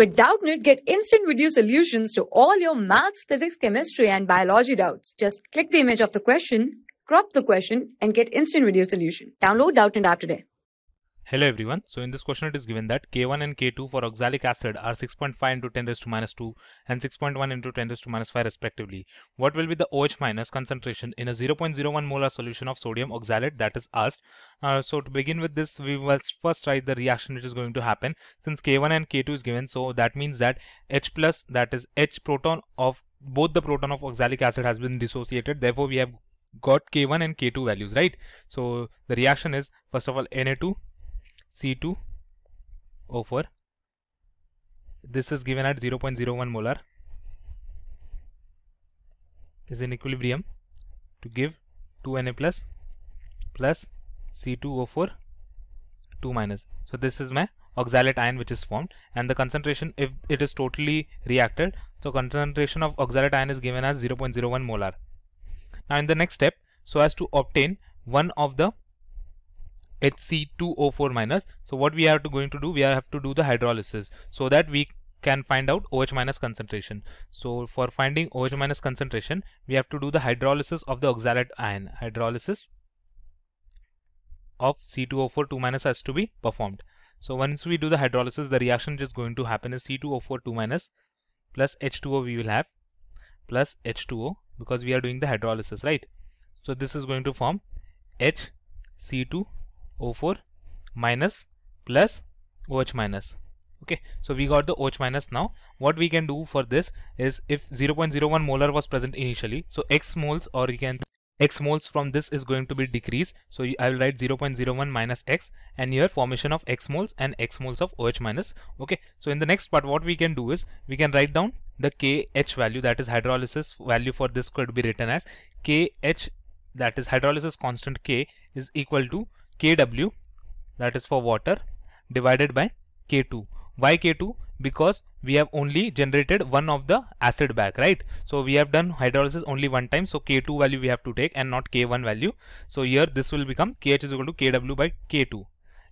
With Doubtnit, get instant video solutions to all your maths, physics, chemistry, and biology doubts. Just click the image of the question, crop the question, and get instant video solution. Download Doubtnit app today. Hello everyone. So in this question it is given that K1 and K2 for oxalic acid are 6.5 into 10 raised to minus 2 and 6.1 into 10 raised to minus 5 respectively. What will be the OH minus concentration in a 0.01 molar solution of sodium oxalate that is asked. Uh, so to begin with this we will first write the reaction which is going to happen. Since K1 and K2 is given so that means that H plus that is H proton of both the proton of oxalic acid has been dissociated therefore we have got K1 and K2 values right. So the reaction is first of all Na2 C2 O4 this is given at 0.01 molar is in equilibrium to give 2Na plus plus C2O4 2 minus so this is my oxalate ion which is formed and the concentration if it is totally reacted so concentration of oxalate ion is given as 0.01 molar now in the next step so as to obtain one of the HC2O4 minus. So what we are to going to do, we have to do the hydrolysis so that we can find out OH minus concentration. So for finding OH minus concentration, we have to do the hydrolysis of the oxalate ion. Hydrolysis of C2O4 2 minus has to be performed. So once we do the hydrolysis, the reaction is going to happen is C2O4 2 minus plus H2O we will have plus H2O because we are doing the hydrolysis, right? So this is going to form HC2 O4 minus plus OH minus. Okay, so we got the OH minus now. What we can do for this is if 0.01 molar was present initially, so X moles or you can X moles from this is going to be decreased. So I will write 0.01 minus X and here formation of X moles and X moles of OH minus. Okay, so in the next part what we can do is we can write down the KH value that is hydrolysis value for this could be written as KH that is hydrolysis constant K is equal to kW that is for water divided by K2. Why K2? Because we have only generated one of the acid back, right? So we have done hydrolysis only one time. So K2 value we have to take and not K1 value. So here this will become KH is equal to KW by K2.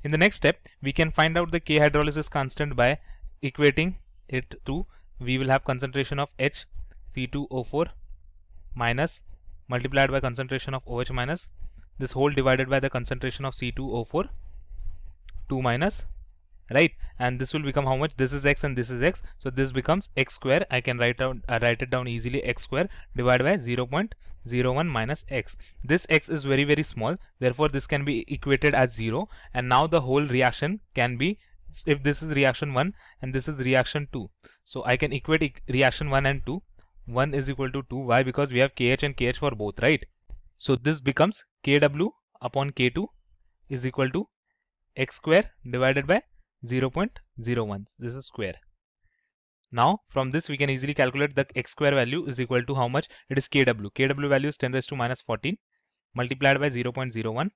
In the next step, we can find out the K hydrolysis constant by equating it to we will have concentration of H C2O4 minus multiplied by concentration of OH minus this whole divided by the concentration of C2O4 2 minus right and this will become how much this is x and this is x so this becomes x square I can write out uh, write it down easily x square divided by 0 0.01 minus x this x is very very small therefore this can be equated as 0 and now the whole reaction can be if this is reaction 1 and this is reaction 2 so I can equate e reaction 1 and 2 1 is equal to 2 why because we have kh and kh for both right so this becomes kW upon K2 is equal to x square divided by 0.01. This is square. Now from this we can easily calculate the x square value is equal to how much? It is kW. kW value is 10 raised to minus 14 multiplied by 0.01.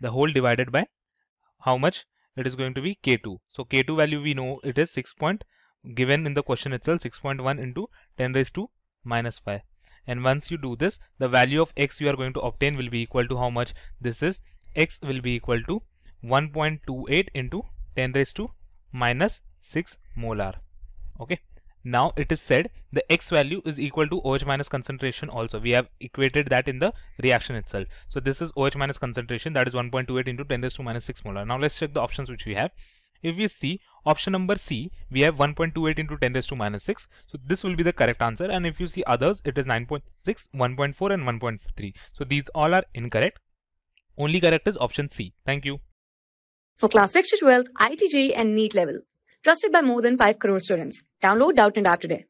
The whole divided by how much? It is going to be K2. So K2 value we know it is 6 point given in the question itself 6.1 into 10 raised to minus 5 and once you do this the value of x you are going to obtain will be equal to how much this is x will be equal to 1.28 into 10 raised to minus 6 molar okay now it is said the x value is equal to OH minus concentration also. We have equated that in the reaction itself. So this is OH minus concentration that is 1.28 into 10 raised to minus 6 molar. Now let's check the options which we have. If we see Option number C, we have 1.28 into 10 raised to minus 6. So this will be the correct answer. And if you see others, it is 9.6, 1.4 and 1.3. So these all are incorrect. Only correct is option C. Thank you. For class 6 to 12, ITJ and NEET level. Trusted by more than 5 crore students. Download Doubt and App today.